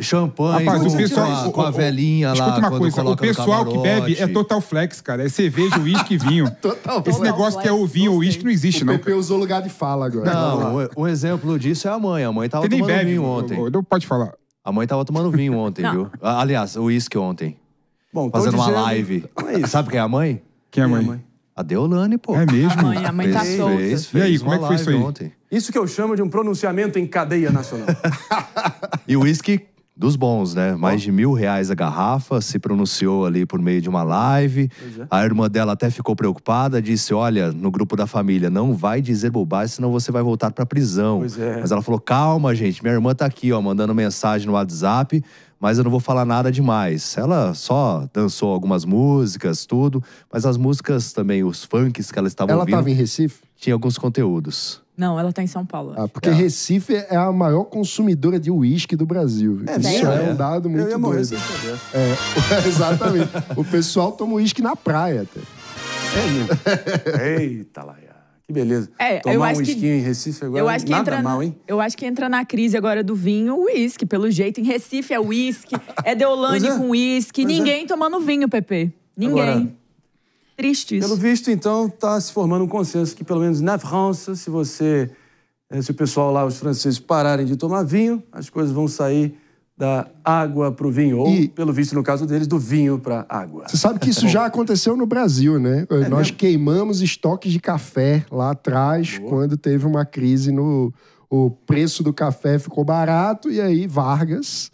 Champanhe Rapaz, com, o pessoal, com, a, com a velhinha lá. Escuta uma coisa, o pessoal que bebe é Total Flex, cara. É cerveja, uísque e vinho. total Esse negócio que é o vinho ou uísque não existe, o não. O PP usou lugar de fala agora. Não, um exemplo disso é a mãe. A mãe tava Você tomando vinho ontem. Não pode falar. A mãe tava tomando vinho ontem, viu? Aliás, uísque ontem. Bom, Fazendo uma live. É Sabe quem é a mãe? Quem é a mãe? A Deolane, pô. É mesmo? A mãe, a mãe tá fez, solta. Fez, fez, e aí, como é que foi isso aí? Ontem. Isso que eu chamo de um pronunciamento em cadeia nacional. e o uísque dos bons, né? Mais de mil reais a garrafa, se pronunciou ali por meio de uma live. É. A irmã dela até ficou preocupada, disse: Olha, no grupo da família, não vai dizer bobagem, senão você vai voltar pra prisão. É. Mas ela falou: Calma, gente, minha irmã tá aqui, ó, mandando mensagem no WhatsApp, mas eu não vou falar nada demais. Ela só dançou algumas músicas, tudo, mas as músicas também, os funks que ela estava ela ouvindo. Ela tava em Recife? Tinha alguns conteúdos. Não, ela tá em São Paulo. Ah, porque tá. Recife é a maior consumidora de uísque do Brasil. É, Isso é, é um dado muito Eu ia doido. sem saber. É, exatamente. o pessoal toma uísque na praia até. É mesmo. Eita, Laia. Que beleza. É, Tomar eu acho um uísque em Recife agora eu acho que nada entra, mal, hein? Eu acho que entra na crise agora do vinho o uísque, pelo jeito. Em Recife é uísque, é Deolane é, com uísque. É. Ninguém é. tomando vinho, Pepe. Ninguém. Agora, Triste isso. Pelo visto, então, está se formando um consenso que, pelo menos na França, se você. Eh, se o pessoal lá, os franceses, pararem de tomar vinho, as coisas vão sair da água para o vinho, ou, e... pelo visto, no caso deles, do vinho para água. Você sabe que isso já aconteceu no Brasil, né? É Nós mesmo? queimamos estoques de café lá atrás, Boa. quando teve uma crise no. O preço do café ficou barato, e aí Vargas,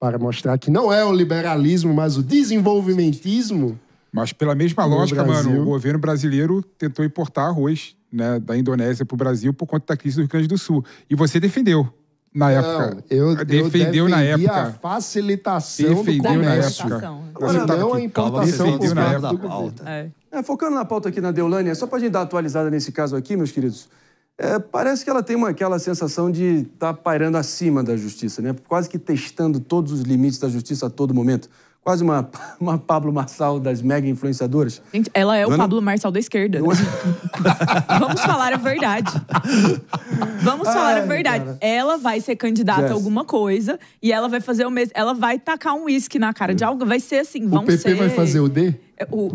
para mostrar que não é o liberalismo, mas o desenvolvimentismo. Mas pela mesma lógica, mano, o governo brasileiro tentou importar arroz né, da Indonésia para o Brasil por conta da crise do Rio Grande do Sul. E você defendeu na época. eu, defendeu eu na época. a facilitação defendeu do na época. Agora, não a é importação por na pauta. É. é. focando na pauta aqui na Deolânia, só para a gente dar atualizada nesse caso aqui, meus queridos, é, parece que ela tem uma, aquela sensação de estar tá pairando acima da justiça, né? quase que testando todos os limites da justiça a todo momento quase uma, uma Pablo Marçal das mega influenciadoras. Gente, ela é Dona... o Pablo Marçal da esquerda. Vamos falar a verdade. Vamos Ai, falar a verdade. Cara. Ela vai ser candidata yes. a alguma coisa e ela vai fazer o mesmo. Ela vai tacar um uísque na cara de é. algo. Vai ser assim, vão o PP ser... vai fazer o D? É, o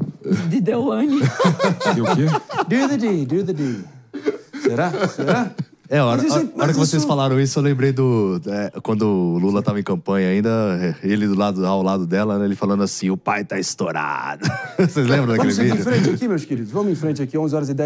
de Deolane. De o quê? Do the D, do the D. Será? Será? É, a hora, isso, é- hora que vocês isso... falaram isso, eu lembrei do. É, quando o Lula tava em campanha ainda, ele do lado, ao lado dela, né, ele falando assim: o pai tá estourado. vocês lembram daquele vídeo? Vamos em frente aqui, meus queridos. Vamos em frente aqui, 11 horas e 10